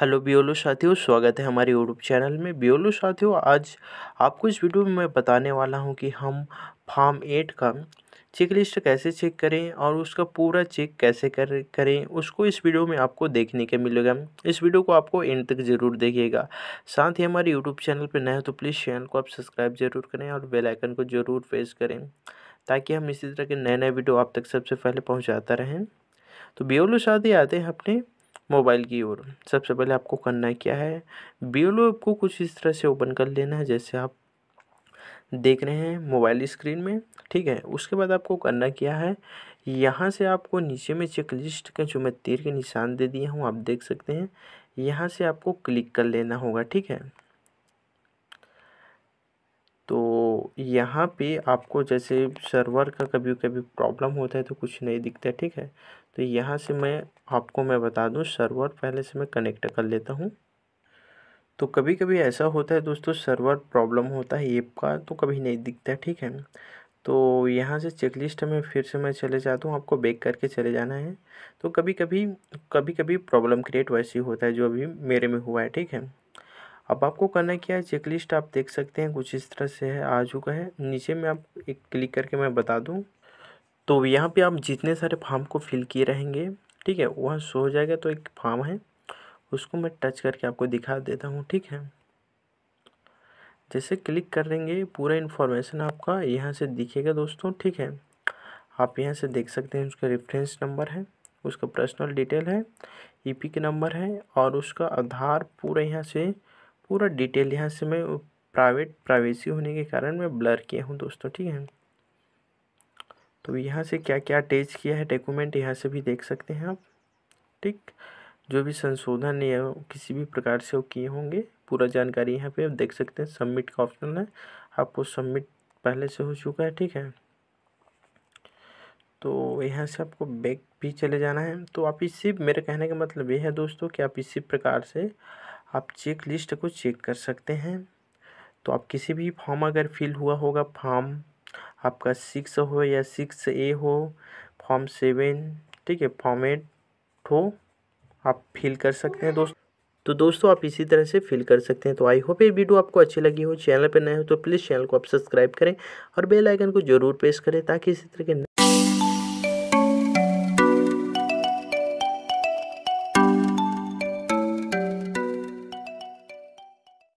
hello बियोलो साथियों स्वागत है हमारे यूट्यूब चैनल में बियोलो साथियों आज आपको इस वीडियो में मैं बताने वाला हूं कि हम फार्म एट का चेक लिस्ट कैसे चेक करें और उसका पूरा चेक कैसे कर करें उसको इस वीडियो में आपको देखने के मिलेगा इस वीडियो को आपको एंड तक ज़रूर देखिएगा साथ ही हमारे यूट्यूब चैनल पर नए हो तो प्लीज़ चैनल को आप सब्सक्राइब जरूर करें और बेलाइकन को ज़रूर प्रेस करें ताकि हम इसी तरह के नए नए वीडियो आप तक सबसे पहले पहुँचाता रहें तो बियोलो साथी आते हैं अपने मोबाइल की ओर सबसे पहले आपको करना क्या है ऐप को कुछ इस तरह से ओपन कर लेना है जैसे आप देख रहे हैं मोबाइल स्क्रीन में ठीक है उसके बाद आपको करना क्या है यहाँ से आपको नीचे में चेक लिस्ट का जो मैं तीर के निशान दे दिया हूँ आप देख सकते हैं यहाँ से आपको क्लिक कर लेना होगा ठीक है यहाँ पे आपको जैसे सर्वर का कभी कभी प्रॉब्लम होता है तो कुछ नहीं दिखता है ठीक है तो यहाँ से मैं आपको मैं बता दूँ सर्वर पहले से मैं कनेक्ट कर लेता हूँ तो कभी कभी ऐसा होता है दोस्तों सर्वर प्रॉब्लम होता है ऐप का तो कभी नहीं दिखता है ठीक है तो यहाँ से चेकलिस्ट में फिर से मैं चले जाता हूँ आपको बैक करके चले जाना है तो कभी कभी कभी कभी प्रॉब्लम क्रिएट वैसे होता है जो अभी मेरे में हुआ है ठीक है अब आपको करना क्या है चेकलिस्ट आप देख सकते हैं कुछ इस तरह से है आ चुका है नीचे में आप एक क्लिक करके मैं बता दूँ तो यहाँ पे आप जितने सारे फार्म को फिल किए रहेंगे ठीक है वहाँ शो हो जाएगा तो एक फार्म है उसको मैं टच करके आपको दिखा देता हूँ ठीक है जैसे क्लिक कर देंगे पूरा इन्फॉर्मेशन आपका यहाँ से दिखेगा दोस्तों ठीक है आप यहाँ से देख सकते हैं उसका रेफरेंस नंबर है उसका पर्सनल डिटेल है ईपी के नंबर है और उसका आधार पूरा यहाँ से पूरा डिटेल यहाँ से मैं प्राइवेट प्राइवेसी होने के कारण मैं ब्लर किया हूँ दोस्तों ठीक है तो यहाँ से क्या क्या अटैच किया है डॉक्यूमेंट यहाँ से भी देख सकते हैं आप ठीक जो भी संशोधन या किसी भी प्रकार से वो किए होंगे पूरा जानकारी यहाँ पे आप देख सकते हैं सबमिट का ऑप्शन है आपको सबमिट पहले से हो चुका है ठीक है तो यहाँ से आपको बैक भी चले जाना है तो आप इसी मेरे कहने का मतलब ये है दोस्तों कि आप इसी प्रकार से आप चेक लिस्ट को चेक कर सकते हैं तो आप किसी भी फॉर्म अगर फिल हुआ होगा फॉर्म आपका सिक्स हो या सिक्स ए हो फॉर्म सेवन ठीक है फॉर्म एट हो आप फिल कर सकते हैं दोस्त तो दोस्तों आप इसी तरह से फिल कर सकते हैं तो आई होप ये वीडियो आपको अच्छी लगी हो चैनल पर नए हो तो प्लीज़ चैनल को आप सब्सक्राइब करें और बेल आइकन को जरूर प्रेस करें ताकि इसी तरह के